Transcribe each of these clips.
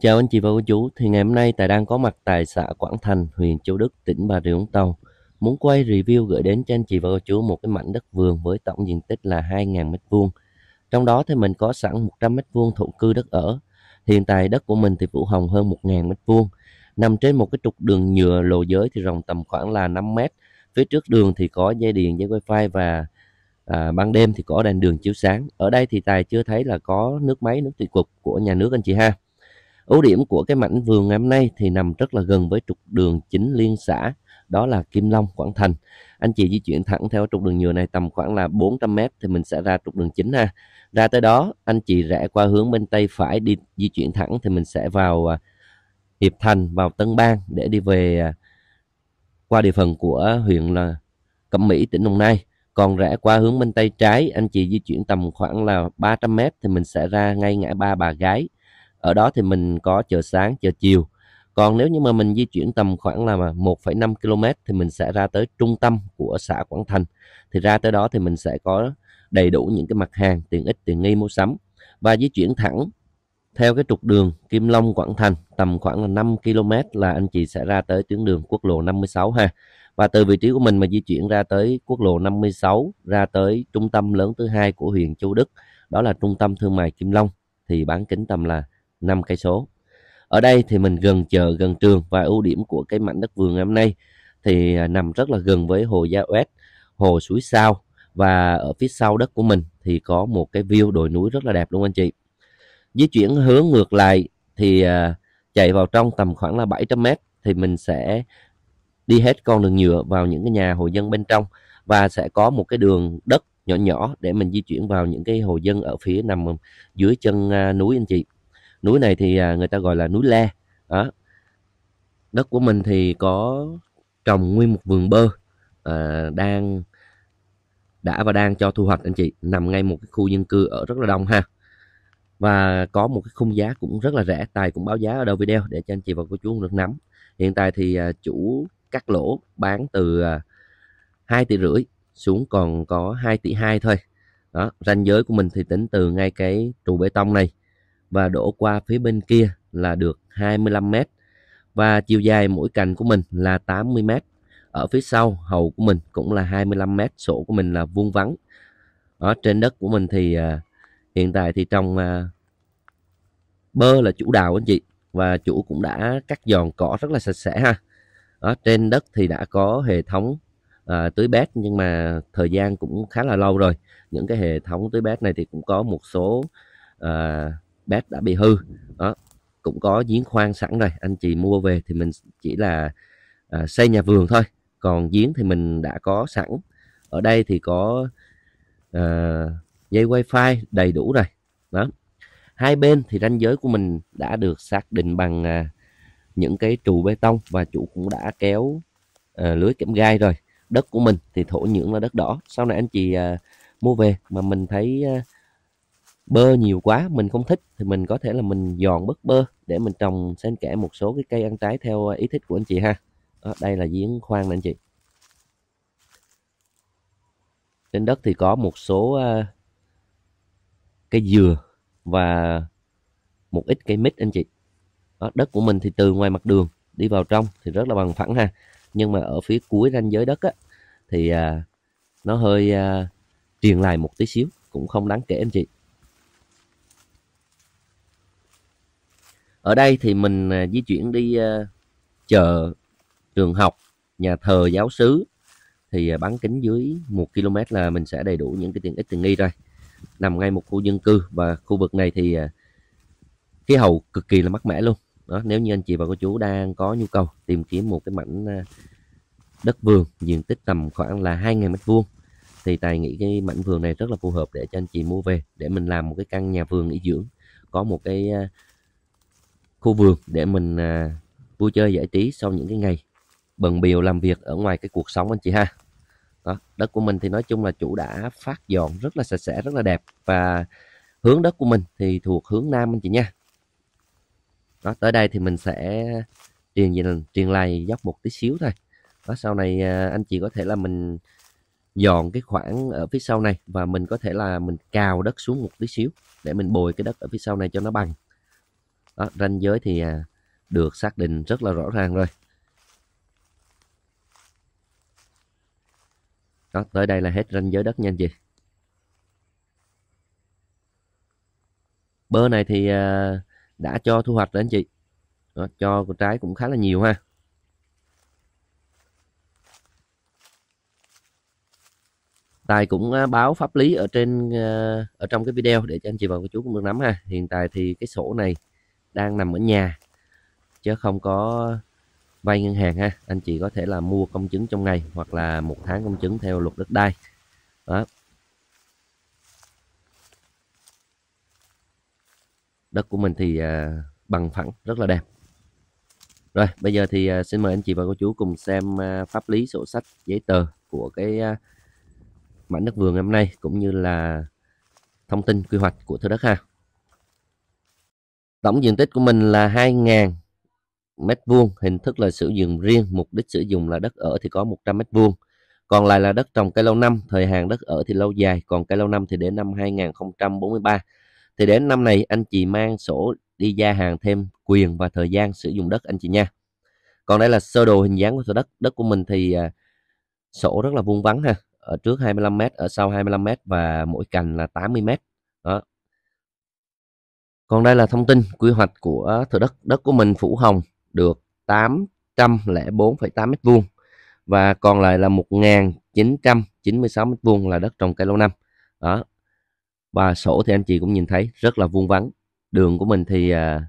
Chào anh chị và cô chú, thì ngày hôm nay Tài đang có mặt tại xã Quảng Thành, huyện Châu Đức, tỉnh Bà Rịa Vũng Tàu. Muốn quay review gửi đến cho anh chị và cô chú một cái mảnh đất vườn với tổng diện tích là 2.000m2. Trong đó thì mình có sẵn 100m2 thổ cư đất ở. Hiện tại đất của mình thì phủ hồng hơn 1.000m2. Nằm trên một cái trục đường nhựa lộ giới thì rộng tầm khoảng là 5m. Phía trước đường thì có dây điện, dây wifi và à, ban đêm thì có đèn đường chiếu sáng. Ở đây thì Tài chưa thấy là có nước máy, nước thủy cục của nhà nước anh chị ha. Ưu điểm của cái mảnh vườn ngày hôm nay thì nằm rất là gần với trục đường chính liên xã, đó là Kim Long, Quảng Thành. Anh chị di chuyển thẳng theo trục đường nhựa này tầm khoảng là 400 m thì mình sẽ ra trục đường chính ha. Ra tới đó, anh chị rẽ qua hướng bên tay phải đi di chuyển thẳng thì mình sẽ vào à, Hiệp Thành, vào Tân Bang để đi về à, qua địa phận của huyện là Cẩm Mỹ, tỉnh Đồng Nai. Còn rẽ qua hướng bên tay trái, anh chị di chuyển tầm khoảng là 300 m thì mình sẽ ra ngay ngã ba bà gái ở đó thì mình có chờ sáng chờ chiều còn nếu như mà mình di chuyển tầm khoảng là 1,5 km thì mình sẽ ra tới trung tâm của xã Quảng Thành. Thì ra tới đó thì mình sẽ có đầy đủ những cái mặt hàng tiện ích tiện nghi mua sắm và di chuyển thẳng theo cái trục đường Kim Long Quảng Thành tầm khoảng là 5 km là anh chị sẽ ra tới tuyến đường quốc lộ 56 ha. Và từ vị trí của mình mà di chuyển ra tới quốc lộ 56 ra tới trung tâm lớn thứ hai của huyện Châu Đức đó là trung tâm thương mại Kim Long thì bán kính tầm là 5 cây số. Ở đây thì mình gần chợ, gần trường và ưu điểm của cái mảnh đất vườn ngày hôm nay thì à, nằm rất là gần với hồ Gia Oét, hồ Suối Sao và ở phía sau đất của mình thì có một cái view đồi núi rất là đẹp luôn anh chị. Di chuyển hướng ngược lại thì à, chạy vào trong tầm khoảng là 700 mét thì mình sẽ đi hết con đường nhựa vào những cái nhà hộ dân bên trong và sẽ có một cái đường đất nhỏ nhỏ để mình di chuyển vào những cái hồ dân ở phía nằm dưới chân à, núi anh chị núi này thì à, người ta gọi là núi le đó đất của mình thì có trồng nguyên một vườn bơ à, đang đã và đang cho thu hoạch anh chị nằm ngay một cái khu dân cư ở rất là đông ha và có một cái khung giá cũng rất là rẻ tài cũng báo giá ở đầu video để cho anh chị và cô chú được nắm hiện tại thì à, chủ cắt lỗ bán từ 2 à, tỷ rưỡi xuống còn có 2 tỷ 2 thôi đó ranh giới của mình thì tính từ ngay cái trụ bê tông này và đổ qua phía bên kia là được 25 mét và chiều dài mỗi cành của mình là 80 mét. Ở phía sau hầu của mình cũng là 25 mét, sổ của mình là vuông vắn. Ở trên đất của mình thì à, hiện tại thì trong à, bơ là chủ đào anh chị và chủ cũng đã cắt giòn cỏ rất là sạch sẽ ha. Ở trên đất thì đã có hệ thống à, tưới bét nhưng mà thời gian cũng khá là lâu rồi. Những cái hệ thống tưới bét này thì cũng có một số à, bát đã bị hư đó cũng có giếng khoan sẵn rồi anh chị mua về thì mình chỉ là à, xây nhà vườn thôi còn giếng thì mình đã có sẵn ở đây thì có à, dây wifi đầy đủ rồi đó hai bên thì ranh giới của mình đã được xác định bằng à, những cái trụ bê tông và chủ cũng đã kéo à, lưới kẽm gai rồi đất của mình thì thổ nhưỡng là đất đỏ sau này anh chị à, mua về mà mình thấy à, bơ nhiều quá mình không thích thì mình có thể là mình giòn bớt bơ để mình trồng xen kẽ một số cái cây ăn trái theo ờ, ý thích của anh chị ha đó, đây là giếng khoan nè anh chị trên đất thì có một số ờ, cây dừa và một ít cây mít anh chị đó, đất của mình thì từ ngoài mặt đường đi vào trong thì rất là bằng phẳng ha nhưng mà ở phía cuối ranh giới đất á, thì à, nó hơi à, truyền lại một tí xíu cũng không đáng kể anh chị ở đây thì mình à, di chuyển đi à, chợ trường học nhà thờ giáo sứ thì à, bán kính dưới 1 km là mình sẽ đầy đủ những cái tiện ích tiện nghi rồi nằm ngay một khu dân cư và khu vực này thì khí hậu cực kỳ là mát mẻ luôn đó nếu như anh chị và cô chú đang có nhu cầu tìm kiếm một cái mảnh đất vườn diện tích tầm khoảng là 2.000 mét vuông thì tài nghĩ cái mảnh vườn này rất là phù hợp để cho anh chị mua về để mình làm một cái căn nhà vườn nghỉ dưỡng có một cái khu vườn để mình à, vui chơi giải trí sau những cái ngày bận biểu làm việc ở ngoài cái cuộc sống anh chị ha đó, đất của mình thì nói chung là chủ đã phát dọn rất là sạch sẽ rất là đẹp và hướng đất của mình thì thuộc hướng nam anh chị nha đó tới đây thì mình sẽ truyền gì truyền lại dốc một tí xíu thôi đó sau này à, anh chị có thể là mình dọn cái khoảng ở phía sau này và mình có thể là mình cào đất xuống một tí xíu để mình bồi cái đất ở phía sau này cho nó bằng đó, ranh giới thì à, được xác định rất là rõ ràng rồi đó, tới đây là hết ranh giới đất nha anh chị bơ này thì à, đã cho thu hoạch rồi anh chị đó, cho trái cũng khá là nhiều ha Tài cũng à, báo pháp lý ở trên ở trong cái video để cho anh chị và cô chú cũng được nắm ha. Hiện tại thì cái sổ này đang nằm ở nhà chứ không có vay ngân hàng ha anh chị có thể là mua công chứng trong ngày hoặc là một tháng công chứng theo luật đất đai đó đất của mình thì à, bằng phẳng rất là đẹp rồi bây giờ thì à, xin mời anh chị và cô chú cùng xem à, pháp lý sổ sách giấy tờ của cái mảnh đất vườn hôm nay cũng như là thông tin quy hoạch của thửa đất ha Tổng diện tích của mình là 2.000 mét vuông, hình thức là sử dụng riêng, mục đích sử dụng là đất ở thì có 100 mét vuông. Còn lại là đất trồng cây lâu năm, thời hạn đất ở thì lâu dài, còn cây lâu năm thì đến năm 2043. Thì đến năm này anh chị mang sổ đi gia hàng thêm quyền và thời gian sử dụng đất anh chị nha. Còn đây là sơ đồ hình dáng của thửa đất. Đất của mình thì à, sổ rất là vuông vắn ha. Ở trước 25m, ở sau 25m và mỗi cành là 80m. Đó, còn đây là thông tin quy hoạch của thửa đất. Đất của mình phủ hồng được 804,8 m2 và còn lại là 1996 m2 là đất trồng cây lâu năm. Đó. Và sổ thì anh chị cũng nhìn thấy rất là vuông vắn. Đường của mình thì à,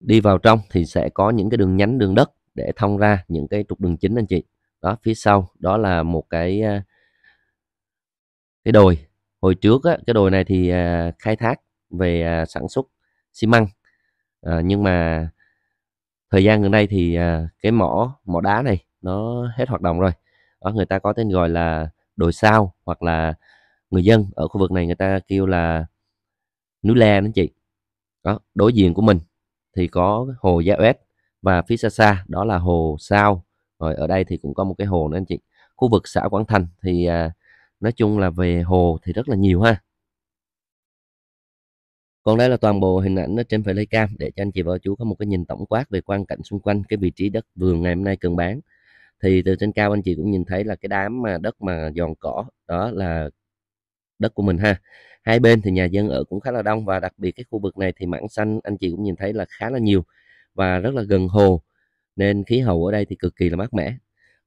đi vào trong thì sẽ có những cái đường nhánh đường đất để thông ra những cái trục đường chính anh chị. Đó phía sau đó là một cái à, cái đồi hồi trước á, cái đồi này thì à, khai thác về à, sản xuất xi măng à, nhưng mà thời gian gần đây thì à, cái mỏ mỏ đá này nó hết hoạt động rồi đó, người ta có tên gọi là đồi sao hoặc là người dân ở khu vực này người ta kêu là núi le đó chị đó, đối diện của mình thì có hồ Gia Uét và phía xa xa đó là hồ Sao rồi ở đây thì cũng có một cái hồ nữa anh chị khu vực xã Quảng Thành thì à, nói chung là về hồ thì rất là nhiều ha còn đây là toàn bộ hình ảnh ở trên Playcam để cho anh chị và chú có một cái nhìn tổng quát về quan cảnh xung quanh cái vị trí đất vườn ngày hôm nay cần bán. Thì từ trên cao anh chị cũng nhìn thấy là cái đám mà đất mà giòn cỏ đó là đất của mình ha. Hai bên thì nhà dân ở cũng khá là đông và đặc biệt cái khu vực này thì mảng xanh anh chị cũng nhìn thấy là khá là nhiều và rất là gần hồ nên khí hậu ở đây thì cực kỳ là mát mẻ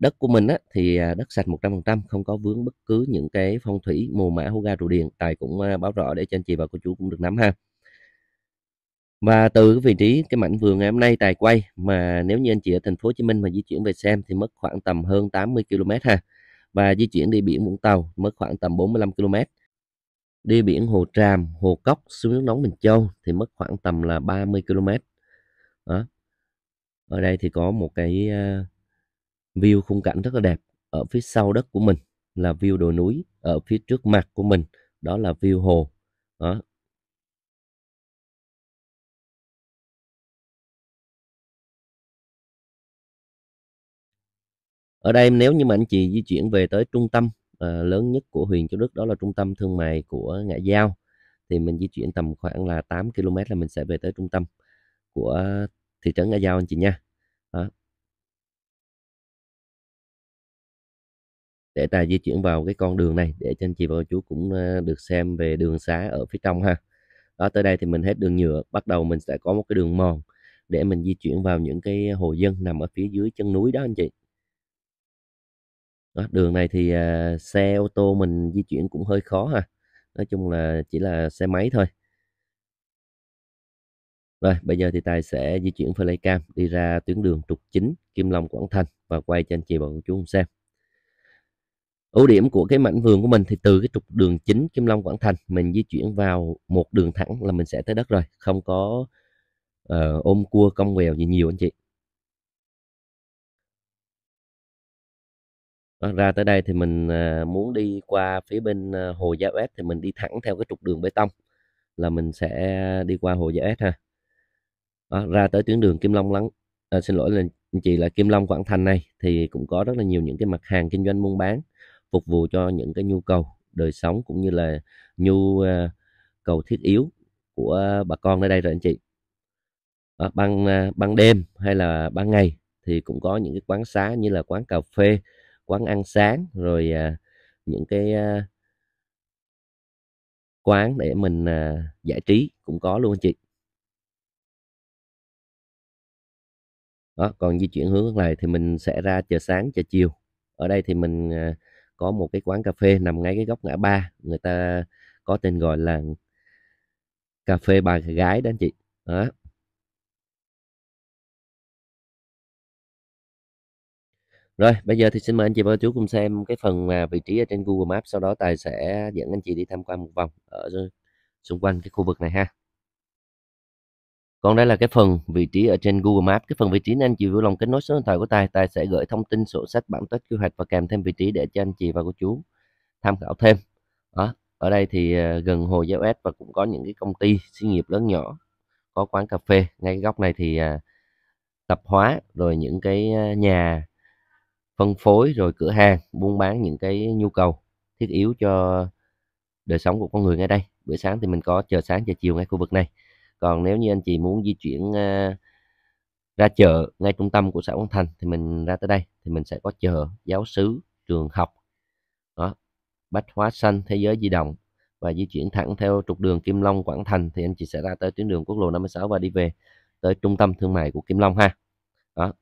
đất của mình á, thì à, đất sạch 100% không có vướng bất cứ những cái phong thủy mồ mã hố ga trụ điền tài cũng à, báo rõ để cho anh chị và cô chú cũng được nắm ha và từ cái vị trí cái mảnh vườn ngày hôm nay tài quay mà nếu như anh chị ở thành phố Hồ Chí Minh mà di chuyển về xem thì mất khoảng tầm hơn 80 km ha và di chuyển đi biển Vũng Tàu mất khoảng tầm 45 km đi biển Hồ Tràm Hồ Cốc xuống nước nóng Bình Châu thì mất khoảng tầm là 30 km đó ở đây thì có một cái à, view khung cảnh rất là đẹp ở phía sau đất của mình là view đồi núi ở phía trước mặt của mình đó là view hồ đó. ở đây nếu như mà anh chị di chuyển về tới trung tâm à, lớn nhất của huyện Châu Đức đó là trung tâm thương mại của Ngã Giao thì mình di chuyển tầm khoảng là 8 km là mình sẽ về tới trung tâm của thị trấn Ngã Giao anh chị nha đó. để ta di chuyển vào cái con đường này để cho anh chị và cô chú cũng ờ, được xem về đường xá ở phía trong ha đó tới đây thì mình hết đường nhựa bắt đầu mình sẽ có một cái đường mòn để mình di chuyển vào những cái hồ dân nằm ở phía dưới chân núi đó anh chị đó, đường này thì uh, xe ô tô mình di chuyển cũng hơi khó ha nói chung là chỉ là xe máy thôi rồi bây giờ thì tài sẽ di chuyển Pleikan đi ra tuyến đường trục chính Kim Long Quảng Thành và quay cho anh chị và cô chú cùng xem ưu điểm của cái mảnh vườn của mình thì từ cái trục đường chính Kim Long Quảng Thành mình di chuyển vào một đường thẳng là mình sẽ tới đất rồi không có uh, ôm cua cong quèo gì nhiều anh chị Đó, ra tới đây thì mình uh, muốn đi qua phía bên uh, hồ Gia Ép thì mình đi thẳng theo cái trục đường bê tông là mình sẽ đi qua hồ Gia Ép ha Đó, ra tới tuyến đường Kim Long lắng à, xin lỗi là chị là Kim Long Quảng Thành này thì cũng có rất là nhiều những cái mặt hàng kinh doanh buôn bán phục vụ cho những cái nhu cầu đời sống cũng như là nhu ờ, cầu thiết yếu của bà con ở đây rồi anh chị à, ban ờ, ban đêm hay là ban ngày thì cũng có những cái quán xá như là quán cà phê quán ăn sáng rồi à, những cái à, quán để mình à, giải trí cũng có luôn anh chị đó còn di chuyển hướng này thì mình sẽ ra chờ sáng chờ chiều ở đây thì mình à, có một cái quán cà phê nằm ngay cái góc ngã ba người ta có tên gọi là cà phê bà gái đó anh chị đó Rồi, bây giờ thì xin mời anh chị và chú cùng xem cái phần mà vị trí ở trên Google Maps, sau đó Tài sẽ dẫn anh chị đi tham quan một vòng ở xung quanh cái khu vực này ha còn đây là cái phần vị trí ở trên Google Maps. Cái phần vị trí nên anh chị vui lòng kết nối số điện thoại của Tài. Tài sẽ gửi thông tin sổ sách bản test quy hoạch và kèm thêm vị trí để cho anh chị và cô chú tham khảo thêm. Đó. Ở đây thì ờ, gần Hồ Giáo S và cũng có những cái công ty xí nghiệp lớn nhỏ có quán cà phê. Ngay góc này thì ờ, tập hóa rồi những cái ờ, nhà phân phối rồi cửa hàng buôn bán những cái nhu cầu thiết yếu cho đời sống của con người ngay đây. Bữa sáng thì mình có chờ sáng chờ chiều ngay khu vực này còn nếu như anh chị muốn di chuyển uh, ra chợ ngay trung tâm của xã Quang Thành thì mình ra tới đây thì mình sẽ có chợ giáo sứ trường học đó bách hóa xanh thế giới di động và di chuyển thẳng theo trục đường Kim Long Quảng Thành thì anh chị sẽ ra tới tuyến đường quốc lộ 56 và đi về tới trung tâm thương mại của Kim Long ha đó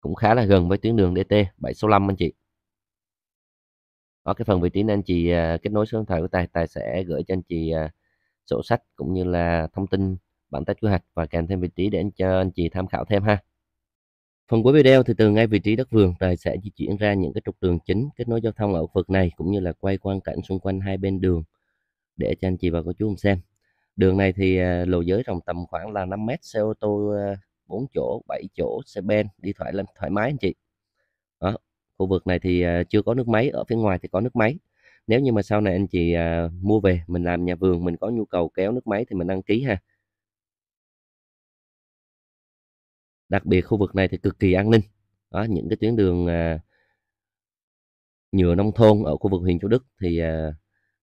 cũng khá là gần với tuyến đường DT 765 anh chị ở cái phần vị trí này anh chị ờ, kết nối số điện thoại của tài tài sẽ gửi cho anh chị ờ, sổ sách cũng như là thông tin bản tách quy hoạch và kèm thêm vị trí để anh cho anh chị tham khảo thêm ha. Phần cuối video thì từ ngay vị trí đất vườn tài sẽ di chuyển ra những cái trục đường chính kết nối giao thông ở khu vực này cũng như là quay quan cảnh xung quanh hai bên đường để cho anh chị và cô chú cùng xem. Đường này thì à, lộ giới rộng tầm khoảng là 5 mét xe ô tô 4 à, chỗ, 7 chỗ, xe ben đi thoải thoải mái anh chị. Đó, khu vực này thì à, chưa có nước máy, ở phía ngoài thì có nước máy nếu như mà sau này anh chị à, mua về mình làm nhà vườn mình có nhu cầu kéo nước máy thì mình đăng ký ha đặc biệt khu vực này thì cực kỳ an ninh đó những cái tuyến đường à, nhựa nông thôn ở khu vực huyện Châu Đức thì à,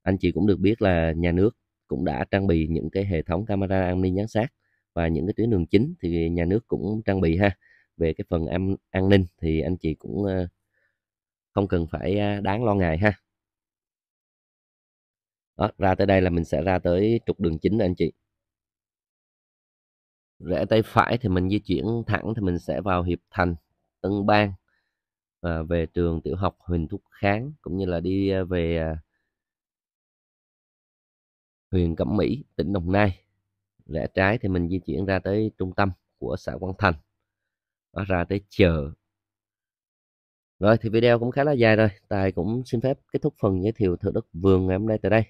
anh chị cũng được biết là nhà nước cũng đã trang bị những cái hệ thống camera an ninh giám sát và những cái tuyến đường chính thì nhà nước cũng trang bị ha về cái phần an, an ninh thì anh chị cũng ờ, không cần phải à, đáng lo ngại ha đó, ra tới đây là mình sẽ ra tới trục đường chính anh chị rẽ tay phải thì mình di chuyển thẳng thì mình sẽ vào Hiệp Thành, Tân Bang và về trường tiểu học Huỳnh Thúc Kháng cũng như là đi à, về à, huyện Cẩm Mỹ, tỉnh Đồng Nai. Rẽ trái thì mình di chuyển ra tới trung tâm của xã Quang Thành, đó, ra tới chợ. Rồi thì video cũng khá là dài rồi, Tài cũng xin phép kết thúc phần giới thiệu thửa đất vườn ngày hôm nay tại đây.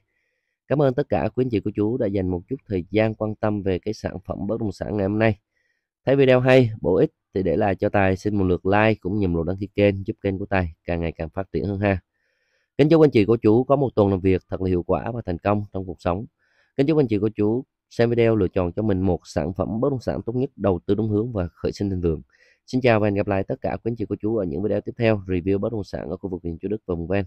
Cảm ơn tất cả quý anh chị cô chú đã dành một chút thời gian quan tâm về cái sản phẩm bất động sản ngày hôm nay. Thấy video hay, bổ ích thì để lại cho Tài xin một lượt like cũng như một lượt đăng ký kênh giúp kênh của Tài càng ngày càng phát triển hơn ha. Kính chúc anh chị cô chú có một tuần làm việc thật là hiệu quả và thành công trong cuộc sống. Kính chúc anh chị cô chú xem video lựa chọn cho mình một sản phẩm bất động sản tốt nhất đầu tư đúng hướng và khởi sinh thịnh vượng. Xin chào và hẹn gặp lại tất cả quý anh chị cô chú ở những video tiếp theo review bất động sản ở khu vực miền Châu Đức và vùng ven.